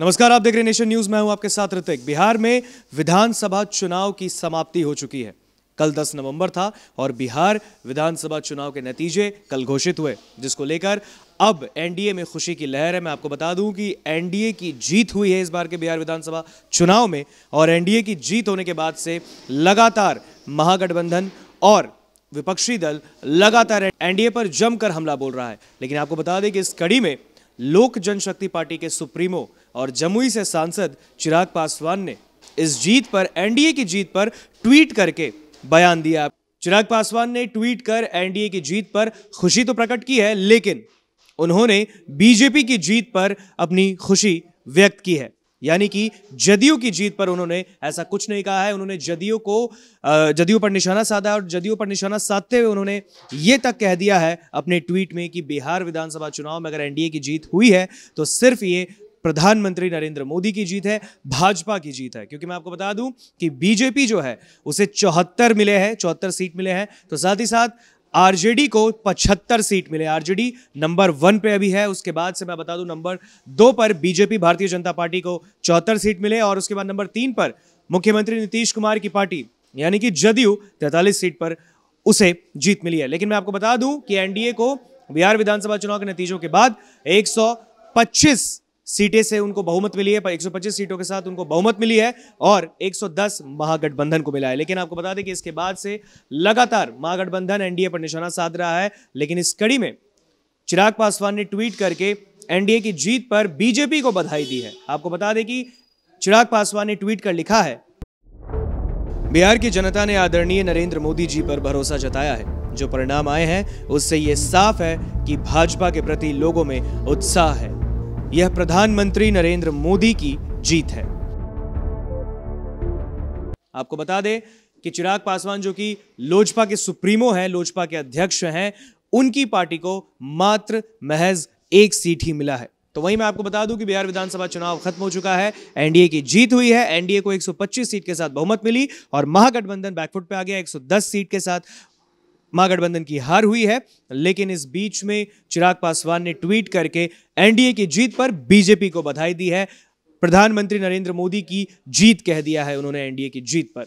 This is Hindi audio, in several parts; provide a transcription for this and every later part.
नमस्कार आप देख रहे नेशन न्यूज मैं हूं आपके साथ ऋतिक बिहार में विधानसभा चुनाव की समाप्ति हो चुकी है कल 10 नवंबर था और बिहार विधानसभा चुनाव के नतीजे कल घोषित हुए जिसको लेकर अब एनडीए में खुशी की लहर है मैं आपको बता दूं कि एनडीए की जीत हुई है इस बार के बिहार विधानसभा चुनाव में और एनडीए की जीत होने के बाद से लगातार महागठबंधन और विपक्षी दल लगातार एनडीए पर जमकर हमला बोल रहा है लेकिन आपको बता दें कि इस कड़ी में लोक जनशक्ति पार्टी के सुप्रीमो और जमुई से सांसद चिराग पासवान ने इस जीत पर एनडीए की जीत पर ट्वीट करके बयान दिया चिराग पासवान ने ट्वीट कर एनडीए की जीत पर खुशी तो प्रकट की है लेकिन उन्होंने बीजेपी की जीत पर अपनी खुशी व्यक्त की है यानी कि जदयू की जीत पर उन्होंने ऐसा कुछ नहीं कहा है उन्होंने जदयू को जदयू पर निशाना साधा और जदयू पर निशाना साधते हुए उन्होंने ये तक कह दिया है अपने ट्वीट में कि बिहार विधानसभा चुनाव में अगर एनडीए की जीत हुई है तो सिर्फ ये प्रधानमंत्री नरेंद्र मोदी की जीत है भाजपा की जीत है क्योंकि मैं आपको बता दूं कि बीजेपी जो है उसे चौहत्तर मिले हैं चौहत्तर सीट मिले हैं तो साथ ही साथ आरजेडी को 75 सीट मिले आरजेडी नंबर वन पे अभी है उसके बाद से मैं बता दूं नंबर दो पर बीजेपी भारतीय जनता पार्टी को चौहत्तर सीट मिले और उसके बाद नंबर तीन पर मुख्यमंत्री नीतीश कुमार की पार्टी यानी कि जदयू तैतालीस सीट पर उसे जीत मिली है लेकिन मैं आपको बता दूं कि एनडीए को बिहार विधानसभा चुनाव के नतीजों के बाद 125 सीटें से उनको बहुमत मिली है 125 सीटों के साथ उनको बहुमत मिली है और 110 महागठबंधन को मिला है लेकिन आपको बता दें कि इसके बाद से लगातार महागठबंधन एनडीए पर निशाना साध रहा है लेकिन इस कड़ी में चिराग पासवान ने ट्वीट करके एनडीए की जीत पर बीजेपी को बधाई दी है आपको बता दें कि चिराग पासवान ने ट्वीट कर लिखा है बिहार की जनता ने आदरणीय नरेंद्र मोदी जी पर भरोसा जताया है जो परिणाम आए हैं उससे ये साफ है कि भाजपा के प्रति लोगों में उत्साह है यह प्रधानमंत्री नरेंद्र मोदी की जीत है आपको बता दें कि चिराग पासवान जो कि लोजपा के सुप्रीमो हैं लोजपा के अध्यक्ष हैं उनकी पार्टी को मात्र महज एक सीट ही मिला है तो वहीं मैं आपको बता दूं कि बिहार विधानसभा चुनाव खत्म हो चुका है एनडीए की जीत हुई है एनडीए को 125 सीट के साथ बहुमत मिली और महागठबंधन बैकफुट पे आ गया 110 सीट के साथ महागठबंधन की हार हुई है लेकिन इस बीच में चिराग पासवान ने ट्वीट करके एनडीए की जीत पर बीजेपी को बधाई दी है प्रधानमंत्री नरेंद्र मोदी की जीत कह दिया है उन्होंने एनडीए की जीत पर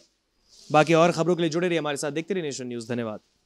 बाकी और खबरों के लिए जुड़े रहिए हमारे साथ देखते रहिए नेशन न्यूज धन्यवाद